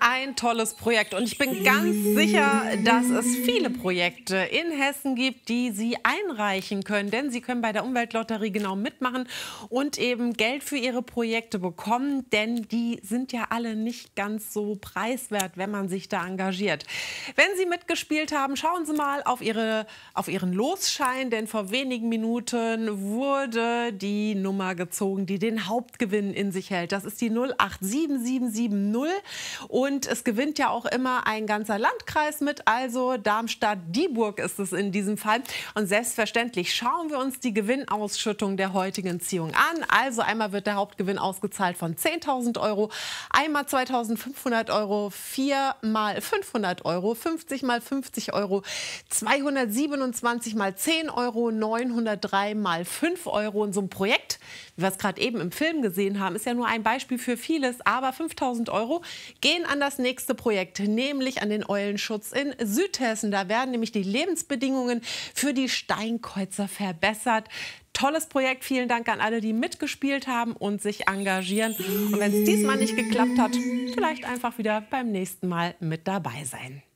ein tolles Projekt und ich bin ganz sicher, dass es viele Projekte in Hessen gibt, die Sie einreichen können, denn Sie können bei der Umweltlotterie genau mitmachen und eben Geld für Ihre Projekte bekommen, denn die sind ja alle nicht ganz so preiswert, wenn man sich da engagiert. Wenn Sie mitgespielt haben, schauen Sie mal auf, Ihre, auf Ihren Losschein, denn vor wenigen Minuten wurde die Nummer gezogen, die den Hauptgewinn in sich hält. Das ist die 087770 und und es gewinnt ja auch immer ein ganzer Landkreis mit, also Darmstadt-Dieburg ist es in diesem Fall. Und selbstverständlich schauen wir uns die Gewinnausschüttung der heutigen Ziehung an. Also einmal wird der Hauptgewinn ausgezahlt von 10.000 Euro, einmal 2.500 Euro, viermal 500 Euro, 50 mal 50 Euro, 227 mal 10 Euro, 903 mal 5 Euro. In so einem Projekt, wie wir es gerade eben im Film gesehen haben, ist ja nur ein Beispiel für vieles, aber 5.000 Euro gehen an an das nächste Projekt, nämlich an den Eulenschutz in Südhessen. Da werden nämlich die Lebensbedingungen für die Steinkreuzer verbessert tolles Projekt. Vielen Dank an alle, die mitgespielt haben und sich engagieren. Und wenn es diesmal nicht geklappt hat, vielleicht einfach wieder beim nächsten Mal mit dabei sein.